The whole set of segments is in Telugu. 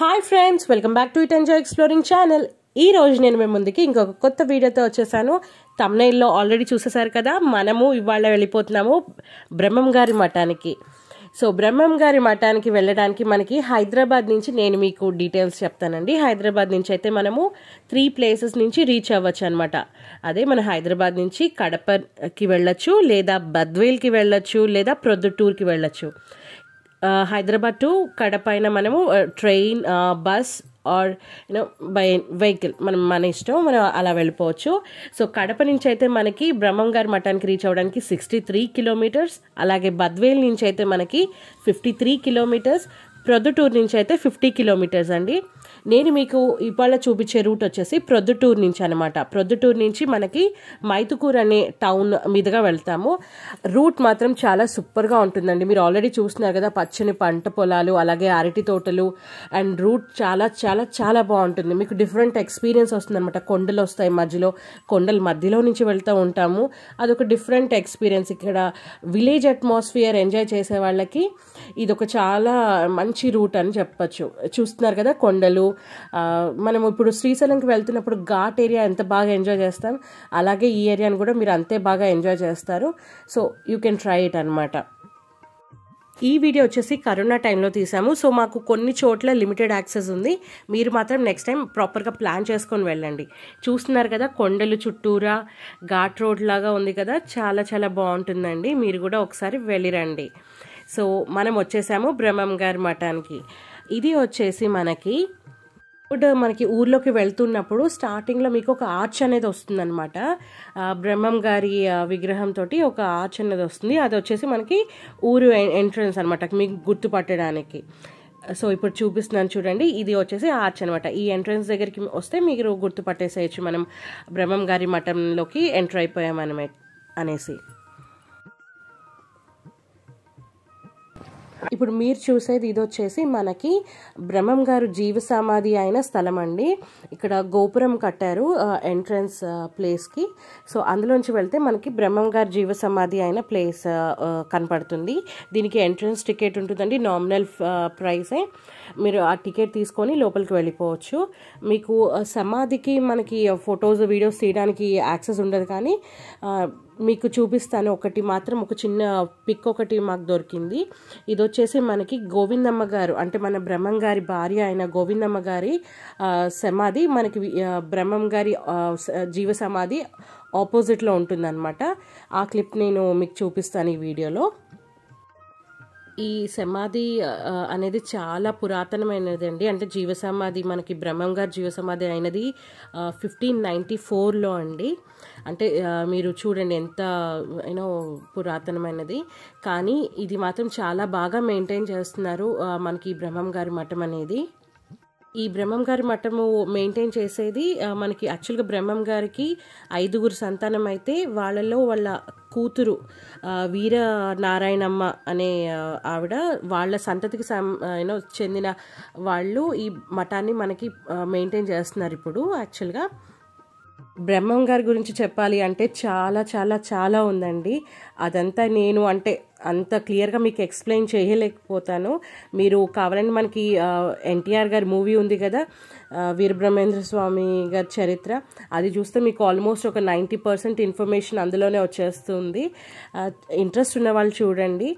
hi friends welcome back to it enjoy exploring channel ఈ రోజు నేను మేము ముందుకి ఇంకొక కొత్త వీడియోతో వచ్చేసాను తమ్నైల్లో ఆల్రెడీ చూసేసారు కదా మనము ఇవాళ వెళ్ళిపోతున్నాము బ్రహ్మం గారి మఠానికి సో బ్రహ్మం గారి మఠానికి వెళ్ళడానికి మనకి హైదరాబాద్ నుంచి నేను మీకు డీటెయిల్స్ చెప్తానండి హైదరాబాద్ నుంచి అయితే మనము త్రీ ప్లేసెస్ నుంచి రీచ్ అవ్వచ్చు అనమాట అదే మన హైదరాబాద్ నుంచి కడపకి వెళ్ళొచ్చు లేదా బద్వేల్కి వెళ్ళొచ్చు లేదా ప్రొద్దుటూర్కి వెళ్ళొచ్చు హైదరాబాద్ టు కడప అయినా మనము train bus or you know by vehicle మనం మన ఇష్టం మనం అలా వెళ్ళిపోవచ్చు సో కడప నుంచి అయితే మనకి బ్రహ్మంగారి మఠానికి రీచ్ అవ్వడానికి సిక్స్టీ త్రీ కిలోమీటర్స్ అలాగే బద్వేల్ నుంచి అయితే మనకి ఫిఫ్టీ త్రీ కిలోమీటర్స్ ప్రొద్దుటూరు నుంచి అయితే ఫిఫ్టీ కిలోమీటర్స్ అండి నేను మీకు ఇవాళ చూపించే రూట్ వచ్చేసి ప్రొద్దుటూరు నుంచి అనమాట ప్రొద్దుటూరు నుంచి మనకి మైతుకూర్ అనే టౌన్ మీదుగా వెళ్తాము రూట్ మాత్రం చాలా సూపర్గా ఉంటుందండి మీరు ఆల్రెడీ చూస్తున్నారు కదా పచ్చని పంట పొలాలు అలాగే అరటి తోటలు అండ్ రూట్ చాలా చాలా చాలా బాగుంటుంది మీకు డిఫరెంట్ ఎక్స్పీరియన్స్ వస్తుందన్నమాట కొండలు వస్తాయి మధ్యలో కొండల మధ్యలో నుంచి వెళ్తూ ఉంటాము అదొక డిఫరెంట్ ఎక్స్పీరియన్స్ ఇక్కడ విలేజ్ అట్మాస్ఫియర్ ఎంజాయ్ చేసే వాళ్ళకి ఇదొక చాలా మంచి రూట్ అని చెప్పచ్చు చూస్తున్నారు కదా కొండలు మనం ఇప్పుడు శ్రీశైలంకి వెళ్తున్నప్పుడు ఘాట్ ఏరియా ఎంత బాగా ఎంజాయ్ చేస్తాం అలాగే ఈ ఏరియాని కూడా మీరు అంతే బాగా ఎంజాయ్ చేస్తారు so you can try it అనమాట ఈ వీడియో వచ్చేసి కరోనా టైంలో తీసాము సో మాకు కొన్ని చోట్ల లిమిటెడ్ యాక్సెస్ ఉంది మీరు మాత్రం నెక్స్ట్ టైం ప్రాపర్గా ప్లాన్ చేసుకొని వెళ్ళండి చూస్తున్నారు కదా కొండలు చుట్టూరా ఘాట్ రోడ్ లాగా ఉంది కదా చాలా చాలా బాగుంటుందండి మీరు కూడా ఒకసారి వెళ్ళిరండి సో మనం వచ్చేసాము బ్రహ్మం గారి మఠానికి ఇది వచ్చేసి మనకి మనకి ఊర్లోకి వెళ్తున్నప్పుడు స్టార్టింగ్లో మీకు ఒక ఆర్చ్ అనేది అనమాట బ్రహ్మం గారి విగ్రహంతో ఒక ఆర్చ్ అనేది వస్తుంది అది వచ్చేసి మనకి ఊరు ఎంట్రన్స్ అనమాట మీకు గుర్తుపట్టడానికి సో ఇప్పుడు చూపిస్తున్నాను చూడండి ఇది వచ్చేసి ఆర్చ్ అనమాట ఈ ఎంట్రన్స్ దగ్గరికి వస్తే మీరు గుర్తుపట్టేసేయచ్చు మనం బ్రహ్మం గారి మఠంలోకి ఎంటర్ అయిపోయామనమే అనేసి ఇప్పుడు మీరు చూసేది ఇది వచ్చేసి మనకి బ్రహ్మం గారు జీవ సమాధి అయిన స్థలం అండి ఇక్కడ గోపురం కట్టారు ఎంట్రన్స్ ప్లేస్కి సో అందులోంచి వెళ్తే మనకి బ్రహ్మం గారు జీవ సమాధి అయిన ప్లేస్ కనపడుతుంది దీనికి ఎంట్రన్స్ టికెట్ ఉంటుందండి నామినల్ ప్రైసే మీరు ఆ టికెట్ తీసుకొని లోపలికి వెళ్ళిపోవచ్చు మీకు సమాధికి మనకి ఫొటోస్ వీడియోస్ తీయడానికి యాక్సెస్ ఉండదు కానీ మీకు చూపిస్తాను ఒకటి మాత్రం ఒక చిన్న పిక్ ఒకటి మాకు దొరికింది ఇది వచ్చేసి మనకి గోవిందమ్మ గారు అంటే మన బ్రహ్మం గారి భార్య అయిన గోవిందమ్మ గారి సమాధి మనకి బ్రహ్మం గారి జీవ సమాధి ఆపోజిట్లో ఉంటుందన్నమాట ఆ క్లిప్ నేను మీకు చూపిస్తాను ఈ వీడియోలో ఈ సమాధి అనేది చాలా పురాతనమైనది అండి అంటే జీవ సమాధి మనకి బ్రహ్మం గారి జీవ సమాధి అయినది ఫిఫ్టీన్ నైంటీ ఫోర్లో అండి అంటే మీరు చూడండి ఎంత యూనో పురాతనమైనది కానీ ఇది మాత్రం చాలా బాగా మెయింటైన్ చేస్తున్నారు మనకి బ్రహ్మం గారి మఠం అనేది ఈ బ్రహ్మం గారి మఠము మెయింటైన్ చేసేది మనకి యాక్చువల్గా బ్రహ్మం గారికి ఐదుగురు సంతానం అయితే వాళ్ళలో వాళ్ళ కూతురు వీర నారాయణమ్మ అనే ఆవిడ వాళ్ళ సంతతికి యూనో చెందిన వాళ్ళు ఈ మఠాన్ని మనకి మెయింటైన్ చేస్తున్నారు ఇప్పుడు యాక్చువల్గా బ్రహ్మం గారి గురించి చెప్పాలి అంటే చాలా చాలా చాలా ఉందండి అదంతా నేను అంటే అంత క్లియర్గా మీకు ఎక్స్ప్లెయిన్ చేయలేకపోతాను మీరు కావాలంటే మనకి ఎన్టీఆర్ గారి మూవీ ఉంది కదా వీరబ్రహ్మేంద్ర స్వామి గారి చరిత్ర అది చూస్తే మీకు ఆల్మోస్ట్ ఒక నైంటీ పర్సెంట్ ఇన్ఫర్మేషన్ అందులోనే వచ్చేస్తుంది ఇంట్రెస్ట్ ఉన్న వాళ్ళు చూడండి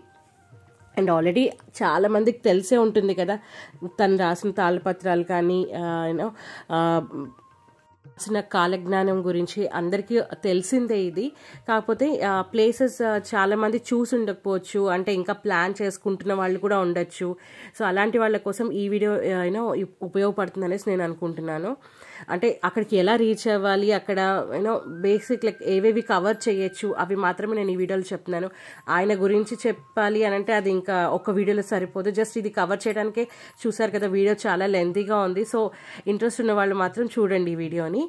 అండ్ ఆల్రెడీ చాలామందికి తెలిసే ఉంటుంది కదా తను రాసిన తాళపత్రాలు కానీ యూనో వచ్చిన కాలజ్ఞానం గురించి అందరికీ తెలిసిందే ఇది కాకపోతే ప్లేసెస్ చాలామంది చూసి ఉండకపోవచ్చు అంటే ఇంకా ప్లాన్ చేసుకుంటున్న వాళ్ళు కూడా ఉండొచ్చు సో అలాంటి వాళ్ళ కోసం ఈ వీడియో యూనో ఉపయోగపడుతుంది నేను అనుకుంటున్నాను అంటే అక్కడికి ఎలా రీచ్ అవ్వాలి అక్కడ యూనో బేసిక్ లైక్ ఏవేవి కవర్ చేయొచ్చు అవి మాత్రమే నేను ఈ వీడియోలో చెప్తున్నాను ఆయన గురించి చెప్పాలి అని అంటే అది ఇంకా ఒక వీడియోలో సరిపోదు జస్ట్ ఇది కవర్ చేయడానికే చూసారు కదా వీడియో చాలా లెంతీగా ఉంది సో ఇంట్రెస్ట్ ఉన్న వాళ్ళు మాత్రం చూడండి ఈ వీడియోని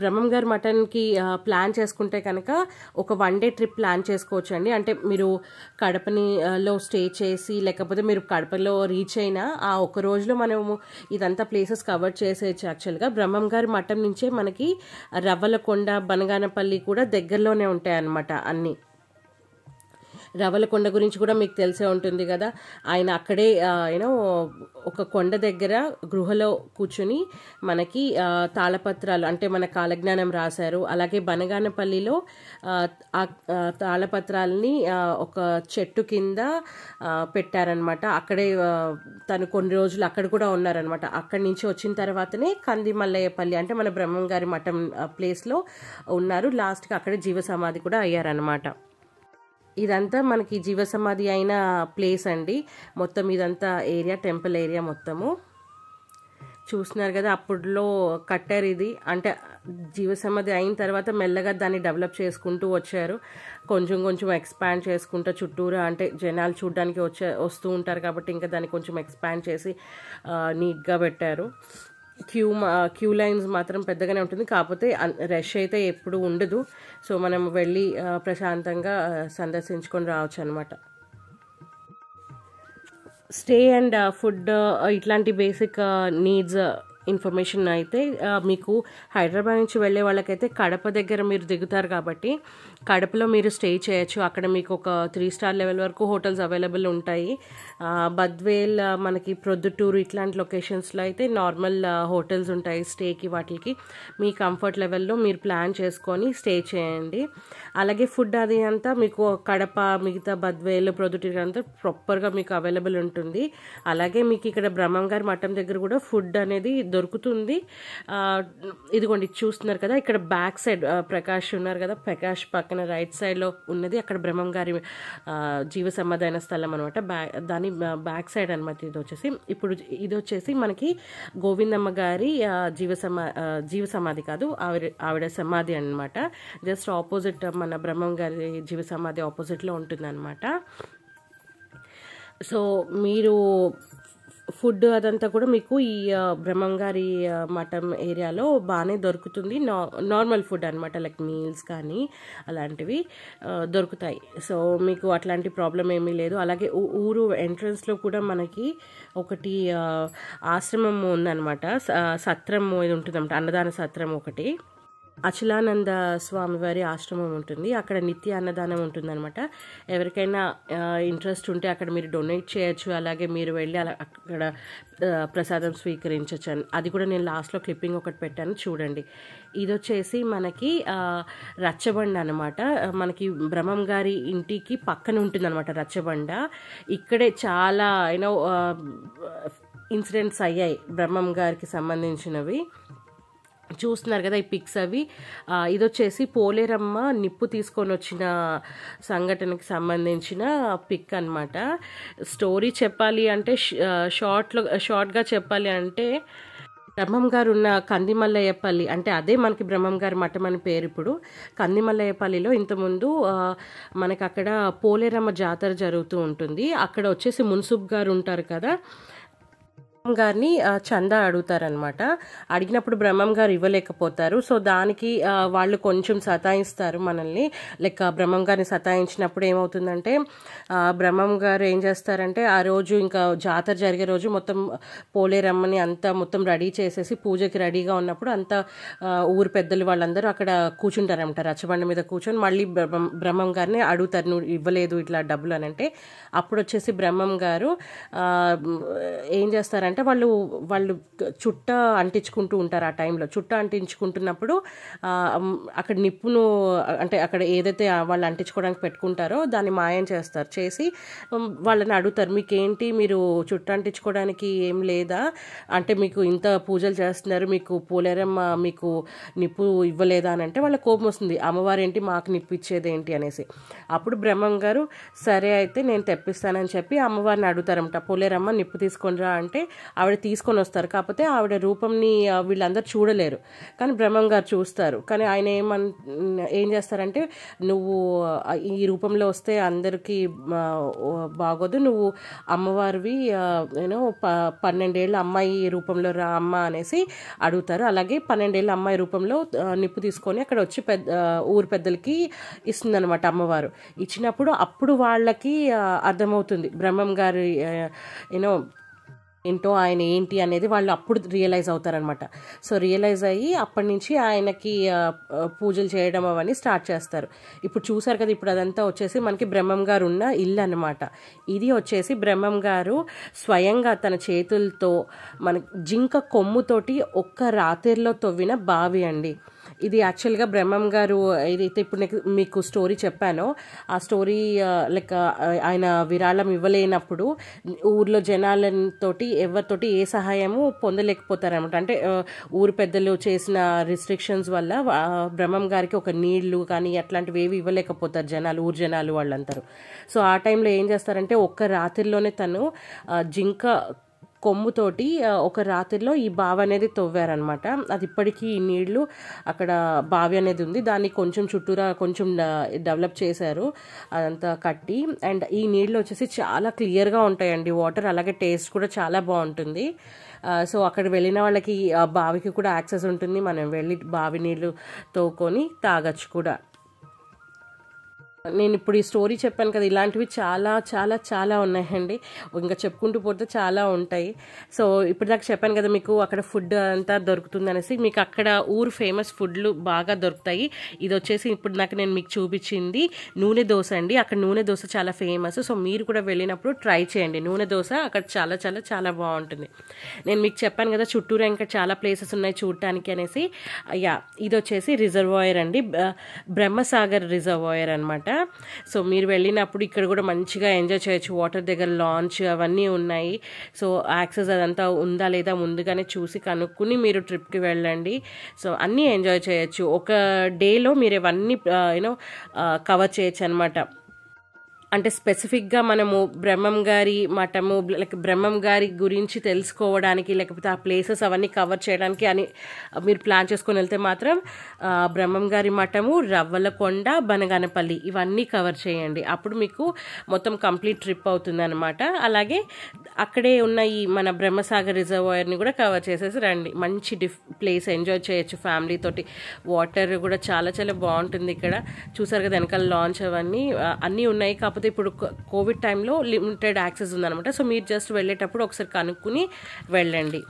బ్రహ్మం గారు మటన్కి ప్లాన్ చేసుకుంటే కనుక ఒక వన్ డే ట్రిప్ ప్లాన్ చేసుకోవచ్చు అండి అంటే మీరు కడపనిలో స్టే చేసి లేకపోతే మీరు కడపలో రీచ్ అయినా ఆ ఒక రోజులో మనము ఇదంతా ప్లేసెస్ కవర్ చేసేయచ్చు యాక్చువల్గా బ్రహ్మం గారి మఠం నుంచే మనకి రవ్వలకొండ బనగానపల్లి కూడా దగ్గరలోనే ఉంటాయన్నమాట అన్నీ రవలకొండ గురించి కూడా మీకు తెలిసే ఉంటుంది కదా ఆయన అక్కడే యూనో ఒక కొండ దగ్గర గృహలో కూర్చుని మనకి తాళపత్రాలు అంటే మన కాలజ్ఞానం రాశారు అలాగే బనగానపల్లిలో ఆ తాళపత్రాలని ఒక చెట్టు కింద పెట్టారనమాట అక్కడే తను కొన్ని రోజులు అక్కడ కూడా ఉన్నారనమాట అక్కడి నుంచి వచ్చిన తర్వాతనే కంది మల్లయ్యపల్లి అంటే మన బ్రహ్మం గారి మఠం ప్లేస్లో ఉన్నారు లాస్ట్కి అక్కడే జీవ సమాధి కూడా అయ్యారనమాట ఇదంతా మనకి జీవసమాధి అయిన ప్లేస్ అండి మొత్తం ఇదంతా ఏరియా టెంపుల్ ఏరియా మొత్తము చూస్తున్నారు కదా అప్పుడులో కట్టారు ఇది అంటే జీవసమాధి అయిన తర్వాత మెల్లగా దాన్ని డెవలప్ చేసుకుంటూ వచ్చారు కొంచెం కొంచెం ఎక్స్పాండ్ చేసుకుంటూ చుట్టూరా అంటే జనాలు చూడ్డానికి వచ్చే వస్తూ ఉంటారు కాబట్టి ఇంకా దాన్ని కొంచెం ఎక్స్పాండ్ చేసి నీట్గా పెట్టారు క్యూ క్యూ లైన్స్ మాత్రం పెద్దగానే ఉంటుంది కాకపోతే రష్ అయితే ఎప్పుడు ఉండదు సో మనం వెళ్ళి ప్రశాంతంగా సందర్శించుకొని రావచ్చు అనమాట స్టే అండ్ ఫుడ్ ఇట్లాంటి బేసిక్ నీడ్స్ ఇన్ఫర్మేషన్ అయితే మీకు హైదరాబాద్ నుంచి వెళ్ళే వాళ్ళకైతే కడప దగ్గర మీరు దిగుతారు కాబట్టి కడపలో మీరు స్టే చేయొచ్చు అక్కడ మీకు ఒక త్రీ స్టార్ లెవెల్ వరకు హోటల్స్ అవైలబుల్ ఉంటాయి బద్వేల్ మనకి ప్రొద్దుటూరు ఇట్లాంటి లొకేషన్స్లో అయితే నార్మల్ హోటల్స్ ఉంటాయి స్టేకి వాటికి మీ కంఫర్ట్ లెవెల్లో మీరు ప్లాన్ చేసుకొని స్టే చేయండి అలాగే ఫుడ్ అది అంతా మీకు కడప మిగతా బద్వేలు ప్రొద్దుటూరు అంతా ప్రాపర్గా మీకు అవైలబుల్ ఉంటుంది అలాగే మీకు ఇక్కడ బ్రహ్మంగారి మఠం దగ్గర కూడా ఫుడ్ అనేది దొరుకుతుంది దొరుకుతుంది ఇదిగోండి చూస్తున్నారు కదా ఇక్కడ బ్యాక్ సైడ్ ప్రకాష్ ఉన్నారు కదా ప్రకాష్ పక్కన రైట్ సైడ్లో ఉన్నది అక్కడ బ్రహ్మం గారి జీవ సమాధాన స్థలం అనమాట బ్యా దాని బ్యాక్ సైడ్ అనమాట ఇది వచ్చేసి ఇప్పుడు ఇది వచ్చేసి మనకి గోవిందమ్మ గారి జీవ సమా జీవ సమాధి కాదు ఆవిడ ఆవిడ సమాధి అనమాట జస్ట్ ఆపోజిట్ మన బ్రహ్మం గారి జీవ సమాధి ఆపోజిట్లో అనమాట సో మీరు ఫుడ్ అదంతా కూడా మీకు ఈ బ్రహ్మంగారి మఠం ఏరియాలో బాగానే దొరుకుతుంది నార్మల్ ఫుడ్ అనమాట లైక్ మీల్స్ కానీ అలాంటివి దొరుకుతాయి సో మీకు అట్లాంటి ప్రాబ్లం ఏమీ లేదు అలాగే ఊరు ఎంట్రన్స్లో కూడా మనకి ఒకటి ఆశ్రమం ఉందన్నమాట సత్రం ఇది ఉంటుందన్నమాట అన్నదాన సత్రం ఒకటి అచలానంద స్వామివారి ఆశ్రమం ఉంటుంది అక్కడ నిత్య అన్నదానం ఉంటుందన్నమాట ఎవరికైనా ఇంట్రెస్ట్ ఉంటే అక్కడ మీరు డొనేట్ చేయొచ్చు అలాగే మీరు వెళ్ళి అలా అక్కడ ప్రసాదం స్వీకరించవచ్చు అది కూడా నేను లాస్ట్లో క్లిప్పింగ్ ఒకటి పెట్టాను చూడండి ఇది వచ్చేసి మనకి రచ్చబండ అనమాట మనకి బ్రహ్మం గారి ఇంటికి పక్కన ఉంటుందన్నమాట రచ్చబండ ఇక్కడే చాలా యూనో ఇన్సిడెంట్స్ అయ్యాయి బ్రహ్మం గారికి సంబంధించినవి చూస్తున్నారు కదా ఈ పిక్స్ అవి ఇది వచ్చేసి పోలేరమ్మ నిప్పు తీసుకొని వచ్చిన సంఘటనకి సంబంధించిన పిక్ అనమాట స్టోరీ చెప్పాలి అంటే షార్ట్లో షార్ట్గా చెప్పాలి అంటే బ్రహ్మం గారు ఉన్న కందిమల్లయ్యపల్లి అంటే అదే మనకి బ్రహ్మం గారి మఠం అని పేరు ఇప్పుడు కందిమల్లయ్యపల్లిలో ఇంతకుముందు మనకు అక్కడ పోలేరమ్మ జాతర జరుగుతూ ఉంటుంది అక్కడ వచ్చేసి మున్సుబ్ గారు ఉంటారు కదా గారిని చందా అడుగుతారనమాట అడిగినప్పుడు బ్రహ్మం గారు ఇవ్వలేకపోతారు సో దానికి వాళ్ళు కొంచెం సతాయిస్తారు మనల్ని లైక్ బ్రహ్మం గారిని సతాయించినప్పుడు ఏమవుతుందంటే బ్రహ్మం గారు ఏం చేస్తారంటే ఆ రోజు ఇంకా జాతర జరిగే రోజు మొత్తం పోలేరమ్మని అంతా మొత్తం రెడీ చేసేసి పూజకి రెడీగా ఉన్నప్పుడు అంత ఊరు పెద్దలు వాళ్ళందరూ అక్కడ కూర్చుంటారనమాట రచ్చబండ మీద కూర్చొని మళ్ళీ బ్రహ్మం గారిని అడుగుతారు నువ్వు ఇవ్వలేదు ఇట్లా డబ్బులు అని అంటే అప్పుడు వచ్చేసి బ్రహ్మం గారు ఏం చేస్తారంటే అంటే వాళ్ళు వాళ్ళు చుట్ట అంటించుకుంటూ ఉంటారు ఆ టైంలో చుట్ట అంటించుకుంటున్నప్పుడు అక్కడ నిప్పును అంటే అక్కడ ఏదైతే వాళ్ళు అంటించుకోవడానికి పెట్టుకుంటారో దాన్ని మాయం చేస్తారు చేసి వాళ్ళని అడుగుతారు మీకేంటి మీరు చుట్ట అంటించుకోవడానికి ఏం లేదా అంటే మీకు ఇంత పూజలు చేస్తున్నారు మీకు పూలేరమ్మ మీకు నిప్పు ఇవ్వలేదా అని అంటే వాళ్ళ కోపం వస్తుంది అమ్మవారేంటి మాకు నిప్పు ఇచ్చేదేంటి అనేసి అప్పుడు బ్రహ్మం గారు సరే అయితే నేను తెప్పిస్తానని చెప్పి అమ్మవారిని అడుగుతారంట పోలేరమ్మ నిప్పు తీసుకొని రా అంటే ఆవిడ తీసుకొని వస్తారు కాకపోతే ఆవిడ రూపంని వీళ్ళందరూ చూడలేరు కానీ బ్రహ్మం గారు చూస్తారు కానీ ఆయన ఏమన్ ఏం చేస్తారంటే నువ్వు ఈ రూపంలో వస్తే అందరికీ బాగోదు నువ్వు అమ్మవారివి నేను ప పన్నెండేళ్ళ అమ్మాయి రూపంలో రా అమ్మ అనేసి అడుగుతారు అలాగే పన్నెండేళ్ళ అమ్మాయి రూపంలో నిప్పు తీసుకొని అక్కడ వచ్చి పెద్ద ఊరు పెద్దలకి ఇస్తుందన్నమాట అమ్మవారు ఇచ్చినప్పుడు అప్పుడు వాళ్ళకి అర్థమవుతుంది బ్రహ్మం గారి యూనో ఏంటో ఆయన ఏంటి అనేది వాళ్ళు అప్పుడు రియలైజ్ అవుతారనమాట సో రియలైజ్ అయ్యి అప్పటి నుంచి ఆయనకి పూజలు చేయడం అవన్నీ స్టార్ట్ చేస్తారు ఇప్పుడు చూసారు కదా ఇప్పుడు అదంతా వచ్చేసి మనకి బ్రహ్మం గారు ఉన్న ఇల్లు అనమాట ఇది వచ్చేసి బ్రహ్మం గారు స్వయంగా తన చేతులతో మన జింక కొమ్ముతోటి ఒక్క రాత్రిలో తవ్విన బావి అండి ఇది యాక్చువల్గా బ్రహ్మం గారు ఏదైతే ఇప్పుడు మీకు స్టోరీ చెప్పానో ఆ స్టోరీ లైక్ ఆయన విరాళం ఇవ్వలేనప్పుడు ఊర్లో జనాలతోటి ఎవరితోటి ఏ సహాయము పొందలేకపోతారనమాట అంటే ఊరు పెద్దలు చేసిన రిస్ట్రిక్షన్స్ వల్ల బ్రహ్మం గారికి ఒక నీళ్లు కానీ అట్లాంటివి ఏవి ఇవ్వలేకపోతారు జనాలు ఊరు జనాలు వాళ్ళంతరూ సో ఆ టైంలో ఏం చేస్తారంటే ఒక్క రాత్రిలోనే తను జింక కొమ్ముతోటి ఒక రాత్రిలో ఈ బావి అనేది తవ్వారనమాట అది ఇప్పటికీ నీళ్లు అక్కడ బావి అనేది ఉంది దాన్ని కొంచెం చుట్టూరా కొంచెం డెవలప్ చేశారు అదంతా కట్టి అండ్ ఈ నీళ్ళు వచ్చేసి చాలా క్లియర్గా ఉంటాయండి వాటర్ అలాగే టేస్ట్ కూడా చాలా బాగుంటుంది సో అక్కడ వెళ్ళిన వాళ్ళకి బావికి కూడా యాక్సెస్ ఉంటుంది మనం వెళ్ళి బావి నీళ్ళు తోకొని తాగచ్చు కూడా నేను ఇప్పుడు ఈ స్టోరీ చెప్పాను కదా ఇలాంటివి చాలా చాలా చాలా ఉన్నాయండి ఇంకా చెప్పుకుంటూ పోతే చాలా ఉంటాయి సో ఇప్పుడు నాకు చెప్పాను కదా మీకు అక్కడ ఫుడ్ అంతా దొరుకుతుంది అనేసి మీకు అక్కడ ఊరు ఫేమస్ ఫుడ్లు బాగా దొరుకుతాయి ఇది వచ్చేసి ఇప్పుడు నాకు నేను మీకు చూపించింది నూనె దోశ అండి అక్కడ నూనె దోశ చాలా ఫేమస్ సో మీరు కూడా వెళ్ళినప్పుడు ట్రై చేయండి నూనె దోశ అక్కడ చాలా చాలా చాలా బాగుంటుంది నేను మీకు చెప్పాను కదా చుట్టూరు ఇంకా చాలా ప్లేసెస్ ఉన్నాయి చూడటానికి అనేసి అయ్యా ఇది వచ్చేసి రిజర్వాయర్ అండి బ్రహ్మసాగర్ రిజర్వాయర్ అనమాట అనమాట సో మీరు వెళ్ళినప్పుడు ఇక్కడ కూడా మంచిగా ఎంజాయ్ చేయొచ్చు వాటర్ దగ్గర లాంచ్ అవన్నీ ఉన్నాయి సో యాక్సెస్ అదంతా ఉందా లేదా ముందుగానే చూసి కనుక్కుని మీరు ట్రిప్కి వెళ్ళండి సో అన్నీ ఎంజాయ్ చేయొచ్చు ఒక డేలో మీరు ఇవన్నీ యూనో కవర్ చేయొచ్చు అనమాట అంటే స్పెసిఫిక్గా మనము బ్రహ్మం గారి మఠము లైక్ బ్రహ్మం గారి గురించి తెలుసుకోవడానికి లేకపోతే ఆ ప్లేసెస్ అవన్నీ కవర్ చేయడానికి అని మీరు ప్లాన్ చేసుకొని వెళ్తే మాత్రం బ్రహ్మం గారి మఠము రవ్వలకొండ బనగానపల్లి ఇవన్నీ కవర్ చేయండి అప్పుడు మీకు మొత్తం కంప్లీట్ ట్రిప్ అవుతుంది అనమాట అలాగే అక్కడే ఉన్న ఈ మన బ్రహ్మసాగర్ రిజర్వాయర్ని కూడా కవర్ చేసేసి రండి మంచి డిఫ్ ప్లేస్ ఎంజాయ్ చేయొచ్చు ఫ్యామిలీతోటి వాటర్ కూడా చాలా చాలా బాగుంటుంది ఇక్కడ చూసారు కదా వెనకాల లాంచ్ అవన్నీ అన్నీ ఉన్నాయి కాకపోతే కాకపోతే ఇప్పుడు కోవిడ్ టైంలో లిమిటెడ్ యాక్సెస్ ఉందనమాట సో మీరు జస్ట్ వెళ్ళేటప్పుడు ఒకసారి కనుక్కుని వెళ్ళండి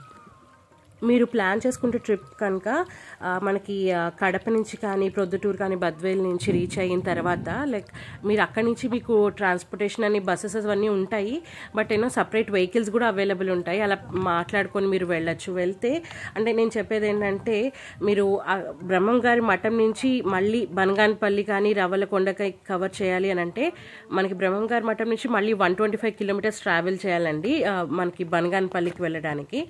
మీరు ప్లాన్ చేసుకుంటే ట్రిప్ కనుక మనకి కడప నుంచి కానీ ప్రొద్దుటూరు కానీ బద్వేలు నుంచి రీచ్ అయిన తర్వాత లైక్ మీరు అక్కడి నుంచి మీకు ట్రాన్స్పోర్టేషన్ అని బస్సెస్ అవన్నీ ఉంటాయి బట్ ఏమో సపరేట్ వెహికల్స్ కూడా అవైలబుల్ ఉంటాయి అలా మాట్లాడుకొని మీరు వెళ్ళచ్చు వెళ్తే అంటే నేను చెప్పేది ఏంటంటే మీరు బ్రహ్మం గారి మఠం నుంచి మళ్ళీ బనగానపల్లి కానీ రవ్వలకొండకై కవర్ చేయాలి అని అంటే మనకి బ్రహ్మం గారి మఠం నుంచి మళ్ళీ one twenty five kilometres travel చేయాలండి మనకి బనగానపల్లికి వెళ్ళడానికి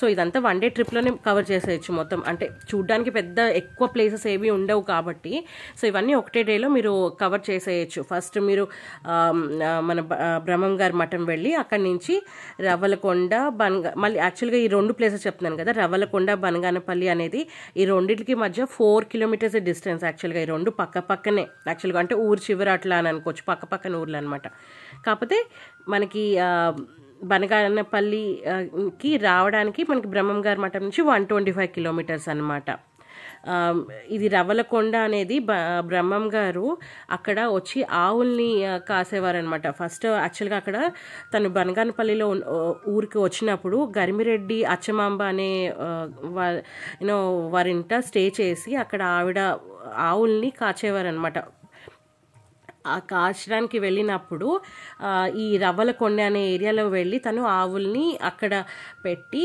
సో ఇదంతా వన్ డే ట్రిప్లోనే కవర్ చేసేయచ్చు మొత్తం అంటే చూడ్డానికి పెద్ద ఎక్కువ ప్లేసెస్ ఏవి ఉండవు కాబట్టి సో ఇవన్నీ ఒకటే డేలో మీరు కవర్ చేసేయచ్చు ఫస్ట్ మీరు మన బ్రహ్మం గారి మఠం వెళ్ళి అక్కడి నుంచి రవ్వలకొండ బన్గా మళ్ళీ యాక్చువల్గా ఈ రెండు ప్లేసెస్ చెప్తున్నాను కదా రవ్వలకొండ బనగానపల్లి అనేది ఈ రెండింటికి మధ్య ఫోర్ కిలోమీటర్స్ డిస్టెన్స్ యాక్చువల్గా ఈ రెండు పక్క పక్కనే యాక్చువల్గా అంటే ఊరు చివర అట్లా అని అనుకోవచ్చు పక్క పక్కన ఊర్లు అనమాట కాకపోతే మనకి బనగానపల్లికి రావడానికి మనకి బ్రహ్మంగారి మఠం నుంచి వన్ ట్వంటీ ఫైవ్ కిలోమీటర్స్ అనమాట ఇది రవ్వలకొండ అనేది బ బ్రహ్మం గారు అక్కడ వచ్చి ఆవుల్ని కాసేవారనమాట ఫస్ట్ యాక్చువల్గా అక్కడ తను బనగానపల్లిలో ఊరికి వచ్చినప్పుడు గరిమిరెడ్డి అచ్చమాంబ అనే యూనో వారింట స్టే చేసి అక్కడ ఆవిడ ఆవుల్ని కాచేవారనమాట కాచడానికి వెళ్ళినప్పుడు ఈ రవ్వల కొండ అనే ఏరియాలో వెళ్ళి తను ఆవుల్ని అక్కడ పెట్టి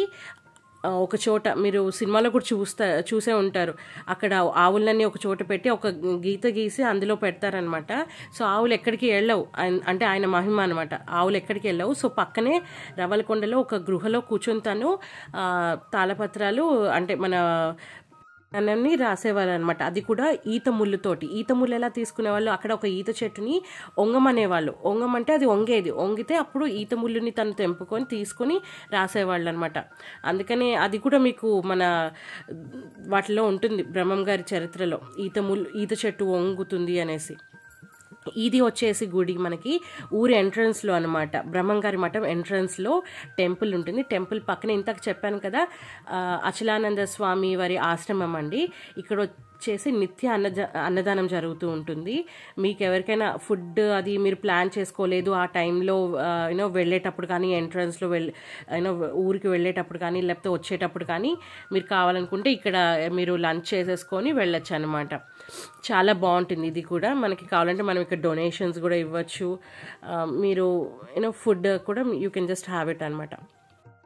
ఒక చోట మీరు సినిమాలో కూడా చూస్తా చూసే ఉంటారు అక్కడ ఆవులన్నీ ఒక చోట పెట్టి ఒక గీత గీసి అందులో పెడతారనమాట సో ఆవులు ఎక్కడికి వెళ్ళవు అంటే ఆయన మహిమ అనమాట ఆవులు ఎక్కడికి వెళ్ళవు సో పక్కనే రవలకొండలో ఒక గృహలో కూర్చుని తను తాళపత్రాలు అంటే మన అన్నీ రాసేవాళ్ళు అనమాట అది కూడా ఈత ముళ్ళుతోటి ఈత ముళ్ళు ఎలా తీసుకునేవాళ్ళు అక్కడ ఒక ఈత చెట్టుని ఒంగమనేవాళ్ళు ఒంగమంటే అది ఒంగేది ఒంగితే అప్పుడు ఈత ముళ్ళుని తను తెంపుకొని తీసుకొని రాసేవాళ్ళు అనమాట అందుకనే అది కూడా మీకు మన వాటిలో ఉంటుంది బ్రహ్మం గారి చరిత్రలో ఈత ముళ్ళు ఈత చెట్టు ఒంగుతుంది అనేసి ఇది వచ్చేసి గుడి మనకి ఊరి ఎంట్రన్స్లో అనమాట బ్రహ్మంగారి మఠం ఎంట్రన్స్లో టెంపుల్ ఉంటుంది టెంపుల్ పక్కన ఇంతక చెప్పాను కదా అచలానంద స్వామి వారి ఆశ్రమం అండి ఇక్కడ చేసి నిత్య అన్న అన్నదానం జరుగుతూ ఉంటుంది మీకు ఎవరికైనా ఫుడ్ అది మీరు ప్లాన్ చేసుకోలేదు ఆ టైంలో యూనో వెళ్ళేటప్పుడు కానీ ఎంట్రన్స్లో వెళ్ళి యూనో ఊరికి వెళ్ళేటప్పుడు కానీ లేకపోతే వచ్చేటప్పుడు కానీ మీరు కావాలనుకుంటే ఇక్కడ మీరు లంచ్ చేసేసుకొని వెళ్ళొచ్చు అనమాట చాలా బాగుంటుంది ఇది కూడా మనకి కావాలంటే మనం ఇక్కడ డొనేషన్స్ కూడా ఇవ్వచ్చు మీరు యూనో ఫుడ్ కూడా you can just have it అనమాట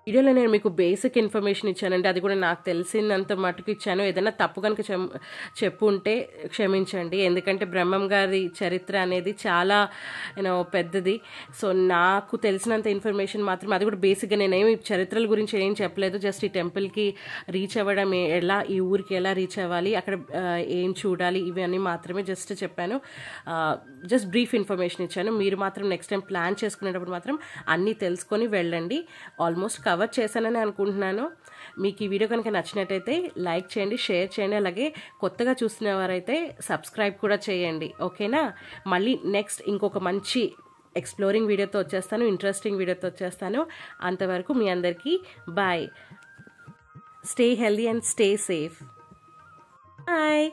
వీడియోలో నేను మీకు బేసిక్ ఇన్ఫర్మేషన్ ఇచ్చానండి అది కూడా నాకు తెలిసినంత మటుకు ఇచ్చాను ఏదైనా తప్పు కనుక చెప్పు ఉంటే క్షమించండి ఎందుకంటే బ్రహ్మం గారి చరిత్ర అనేది చాలా యూనో పెద్దది సో నాకు తెలిసినంత ఇన్ఫర్మేషన్ మాత్రం అది కూడా బేసిక్గా నేనేమి చరిత్రల గురించి ఏం చెప్పలేదు జస్ట్ ఈ టెంపుల్కి రీచ్ అవ్వడం ఎలా ఈ ఊరికి ఎలా రీచ్ అవ్వాలి అక్కడ ఏం చూడాలి ఇవన్నీ మాత్రమే జస్ట్ చెప్పాను జస్ట్ బ్రీఫ్ ఇన్ఫర్మేషన్ ఇచ్చాను మీరు మాత్రం నెక్స్ట్ టైం ప్లాన్ చేసుకునేటప్పుడు మాత్రం అన్నీ తెలుసుకొని వెళ్ళండి ఆల్మోస్ట్ కవర్ చేశానని అనుకుంటున్నాను మీకు ఈ వీడియో కనుక నచ్చినట్టయితే లైక్ చేయండి షేర్ చేయండి అలాగే కొత్తగా చూసిన వారైతే సబ్స్క్రైబ్ కూడా చేయండి ఓకేనా మళ్ళీ నెక్స్ట్ ఇంకొక మంచి ఎక్స్ప్లోరింగ్ వీడియోతో వచ్చేస్తాను ఇంట్రెస్టింగ్ వీడియోతో వచ్చేస్తాను అంతవరకు మీ అందరికీ bye stay healthy and stay safe bye